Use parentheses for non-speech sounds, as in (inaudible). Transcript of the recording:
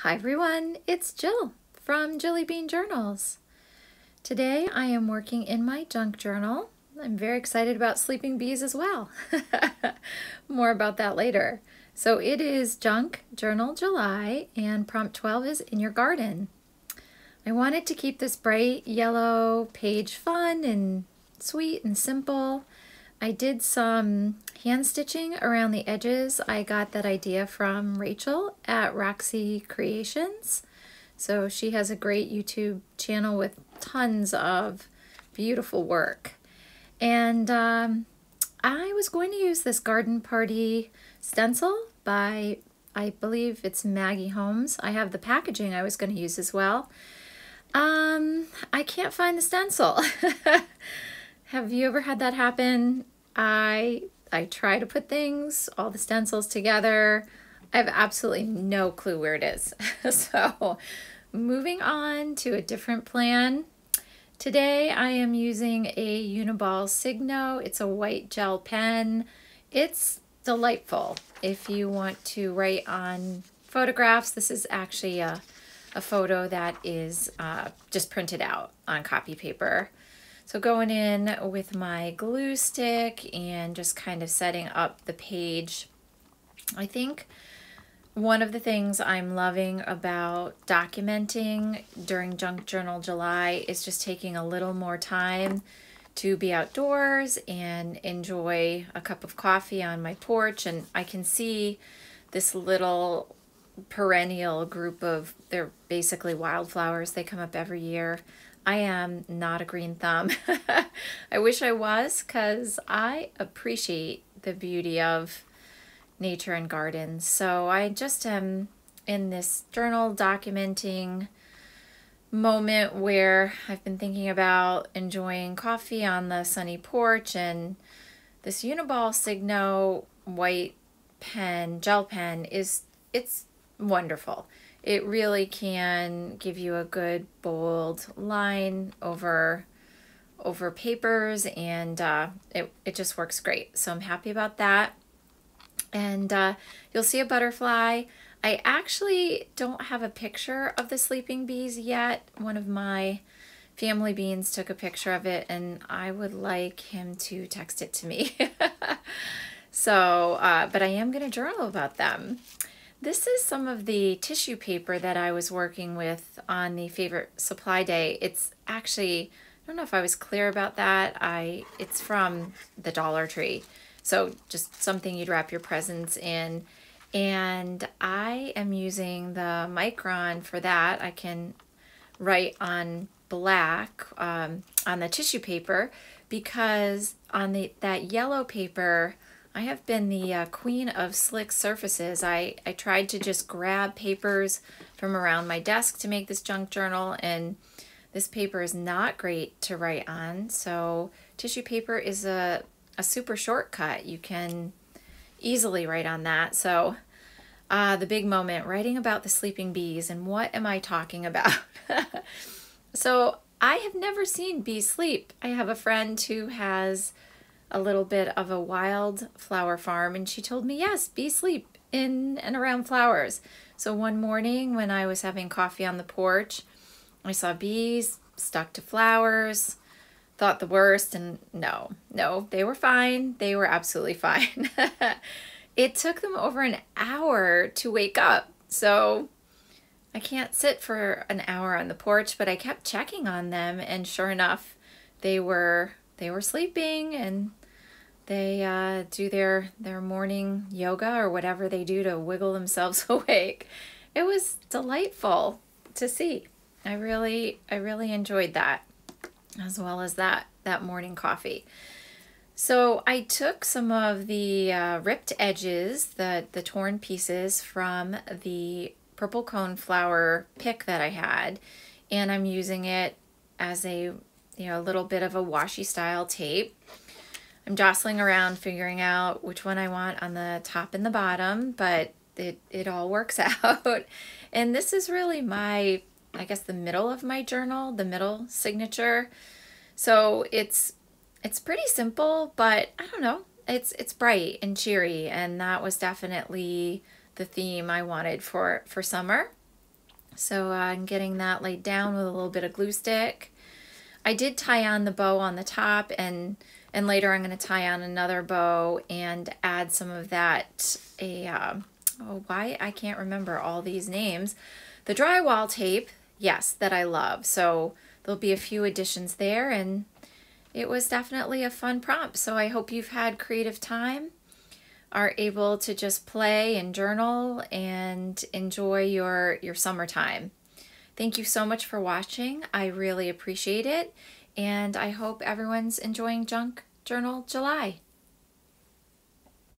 Hi everyone, it's Jill from Jelly Bean Journals. Today I am working in my junk journal. I'm very excited about sleeping bees as well. (laughs) More about that later. So it is Junk Journal July and prompt 12 is In Your Garden. I wanted to keep this bright yellow page fun and sweet and simple I did some hand stitching around the edges. I got that idea from Rachel at Roxy Creations. So she has a great YouTube channel with tons of beautiful work. And um, I was going to use this Garden Party stencil by, I believe it's Maggie Holmes. I have the packaging I was going to use as well. Um, I can't find the stencil. (laughs) Have you ever had that happen? I I try to put things, all the stencils together. I have absolutely no clue where it is. (laughs) so moving on to a different plan. Today I am using a Uniball Signo. It's a white gel pen. It's delightful if you want to write on photographs. This is actually a, a photo that is uh, just printed out on copy paper. So going in with my glue stick and just kind of setting up the page. I think one of the things I'm loving about documenting during Junk Journal July is just taking a little more time to be outdoors and enjoy a cup of coffee on my porch and I can see this little perennial group of they're basically wildflowers they come up every year I am not a green thumb. (laughs) I wish I was because I appreciate the beauty of nature and gardens. So I just am in this journal documenting moment where I've been thinking about enjoying coffee on the sunny porch and this Uniball Signo white pen, gel pen is, it's wonderful it really can give you a good bold line over over papers and uh, it, it just works great. So I'm happy about that. And uh, you'll see a butterfly. I actually don't have a picture of the sleeping bees yet. One of my family beans took a picture of it and I would like him to text it to me. (laughs) so, uh, but I am going to journal about them. This is some of the tissue paper that I was working with on the favorite supply day. It's actually, I don't know if I was clear about that. I It's from the Dollar Tree. So just something you'd wrap your presents in. And I am using the Micron for that. I can write on black um, on the tissue paper because on the that yellow paper I have been the uh, queen of slick surfaces. I, I tried to just grab papers from around my desk to make this junk journal and this paper is not great to write on. So tissue paper is a, a super shortcut. You can easily write on that. So uh, the big moment, writing about the sleeping bees and what am I talking about? (laughs) so I have never seen bees sleep. I have a friend who has a little bit of a wild flower farm and she told me, yes, bees sleep in and around flowers. So one morning when I was having coffee on the porch, I saw bees stuck to flowers, thought the worst, and no, no, they were fine. They were absolutely (laughs) fine. it took them over an hour to wake up. So I can't sit for an hour on the porch, but I kept checking on them and sure enough, they were they were sleeping and they uh, do their, their morning yoga or whatever they do to wiggle themselves (laughs) awake. It was delightful to see. I really, I really enjoyed that as well as that, that morning coffee. So I took some of the uh, ripped edges, the, the torn pieces from the purple cone flower pick that I had, and I'm using it as a you know a little bit of a washi style tape. I'm jostling around figuring out which one I want on the top and the bottom, but it, it all works (laughs) out. and this is really my, I guess the middle of my journal, the middle signature. So it's it's pretty simple, but I don't know. It's it's bright and cheery, and that was definitely the theme I wanted for for summer. So I'm getting that laid down with a little bit of glue stick. I did tie on the bow on the top and and later I'm going to tie on another bow and add some of that, a, uh, oh, why I can't remember all these names. The drywall tape, yes, that I love. So there'll be a few additions there and it was definitely a fun prompt. So I hope you've had creative time, are able to just play and journal and enjoy your, your summertime. Thank you so much for watching. I really appreciate it. And I hope everyone's enjoying Junk Journal July.